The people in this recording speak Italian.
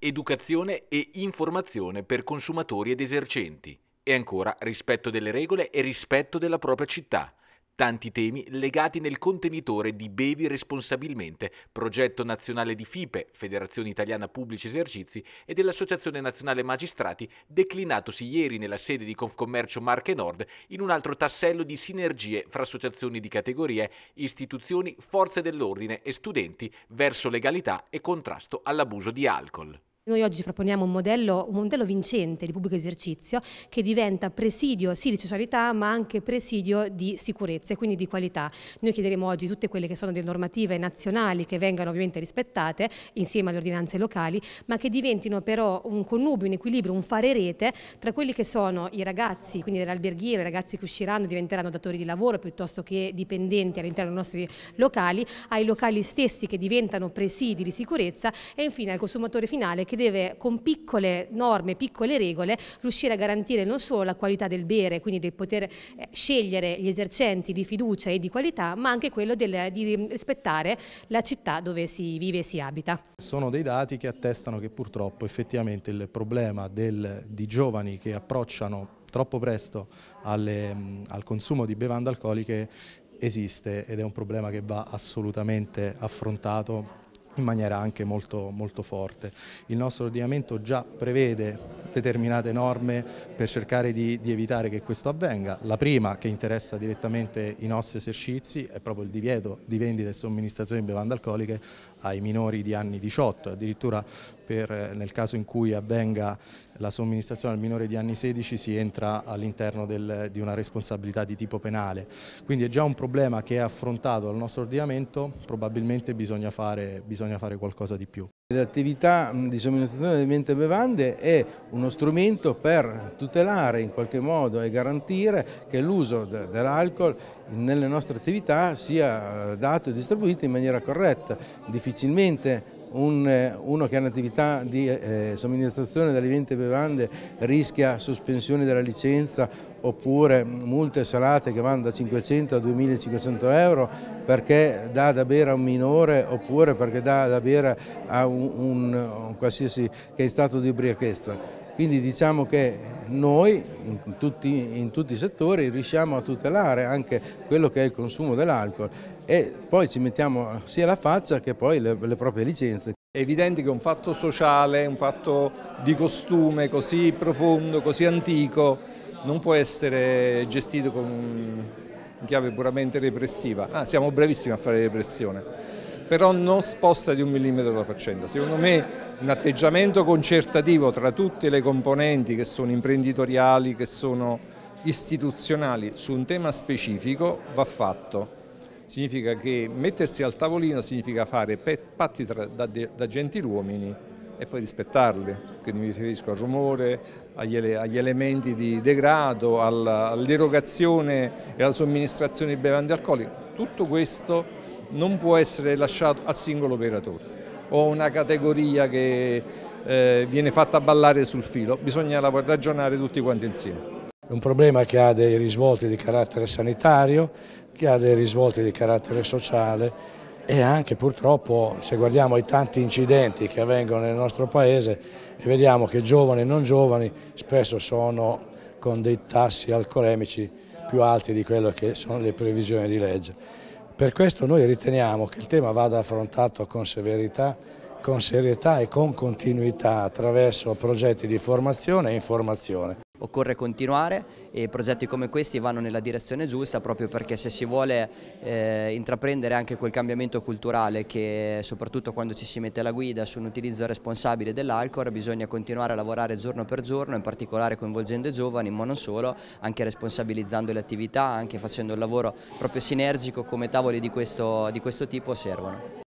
educazione e informazione per consumatori ed esercenti e ancora rispetto delle regole e rispetto della propria città. Tanti temi legati nel contenitore di Bevi Responsabilmente, progetto nazionale di FIPE, Federazione Italiana Pubblici Esercizi, e dell'Associazione Nazionale Magistrati, declinatosi ieri nella sede di Confcommercio Marche Nord in un altro tassello di sinergie fra associazioni di categorie, istituzioni, forze dell'ordine e studenti verso legalità e contrasto all'abuso di alcol. Noi oggi proponiamo un modello, un modello vincente di pubblico esercizio che diventa presidio sì di socialità ma anche presidio di sicurezza e quindi di qualità. Noi chiederemo oggi tutte quelle che sono delle normative nazionali che vengano ovviamente rispettate insieme alle ordinanze locali ma che diventino però un connubio, un equilibrio, un fare rete tra quelli che sono i ragazzi, quindi dell'alberghiero, i ragazzi che usciranno diventeranno datori di lavoro piuttosto che dipendenti all'interno dei nostri locali, ai locali stessi che diventano presidi di sicurezza e infine al consumatore finale che deve con piccole norme, piccole regole, riuscire a garantire non solo la qualità del bere, quindi del poter eh, scegliere gli esercenti di fiducia e di qualità, ma anche quello del, di rispettare la città dove si vive e si abita. Sono dei dati che attestano che purtroppo effettivamente il problema del, di giovani che approcciano troppo presto alle, al consumo di bevande alcoliche esiste ed è un problema che va assolutamente affrontato in maniera anche molto, molto forte. Il nostro ordinamento già prevede determinate norme per cercare di, di, evitare che questo avvenga. La prima che interessa direttamente i nostri esercizi è proprio il divieto di vendita e somministrazione di bevande alcoliche ai minori di anni 18, addirittura per, eh, nel caso in cui avvenga la somministrazione al minore di anni 16 si entra all'interno di una responsabilità di tipo penale. Quindi è già un problema che è affrontato dal nostro ordinamento, probabilmente bisogna fare, bisogna fare qualcosa di più. L'attività di somministrazione di alimenti e bevande è uno strumento per tutelare in qualche modo e garantire che l'uso dell'alcol nelle nostre attività sia eh, dato e distribuito in maniera corretta. Difficilmente un, eh, uno che ha un'attività di eh, somministrazione di alimenti e bevande rischia sospensione della licenza oppure multe salate che vanno da 500 a 2500 euro perché dà da bere a un minore oppure perché dà da bere a un, un, un qualsiasi che è in stato di ubriachezza. Quindi diciamo che noi in tutti, in tutti, i settori riusciamo a tutelare anche quello che è il consumo dell'alcol e poi ci mettiamo sia la faccia che poi le, le proprie licenze. È evidente che un fatto sociale, un fatto di costume così profondo, così antico, non può essere gestito con chiave puramente repressiva. Ah, siamo bravissimi a fare repressione, però non sposta di un millimetro la faccenda. Secondo me un atteggiamento concertativo tra tutte le componenti che sono imprenditoriali, che sono istituzionali su un tema specifico va fatto. Significa che mettersi al tavolino significa fare patti da, da gentiluomini e poi rispettarli, quindi mi riferisco al rumore, agli, elementi di degrado, all'erogazione e alla somministrazione di bevande alcoliche, tutto questo non può essere lasciato al singolo operatore o una categoria che eh, viene fatta ballare sul filo, bisogna ragionare tutti quanti insieme. È un problema che ha dei risvolti di carattere sanitario, che ha dei risvolti di carattere sociale e anche purtroppo se guardiamo i tanti incidenti che avvengono nel nostro paese vediamo che giovani e non giovani spesso sono con dei tassi alcolemici più alti di quello che sono le previsioni di legge. Per questo noi riteniamo che il tema vada affrontato con severità, con serietà e con continuità attraverso progetti di formazione e informazione. Occorre continuare e progetti come questi vanno nella direzione giusta proprio perché se si vuole eh, intraprendere anche quel cambiamento culturale che soprattutto quando ci si mette alla guida su un utilizzo responsabile dell'alcol bisogna continuare a lavorare giorno per giorno, in particolare coinvolgendo i giovani ma non solo, anche responsabilizzando le attività, anche facendo il lavoro proprio sinergico come tavoli di questo, di questo tipo servono.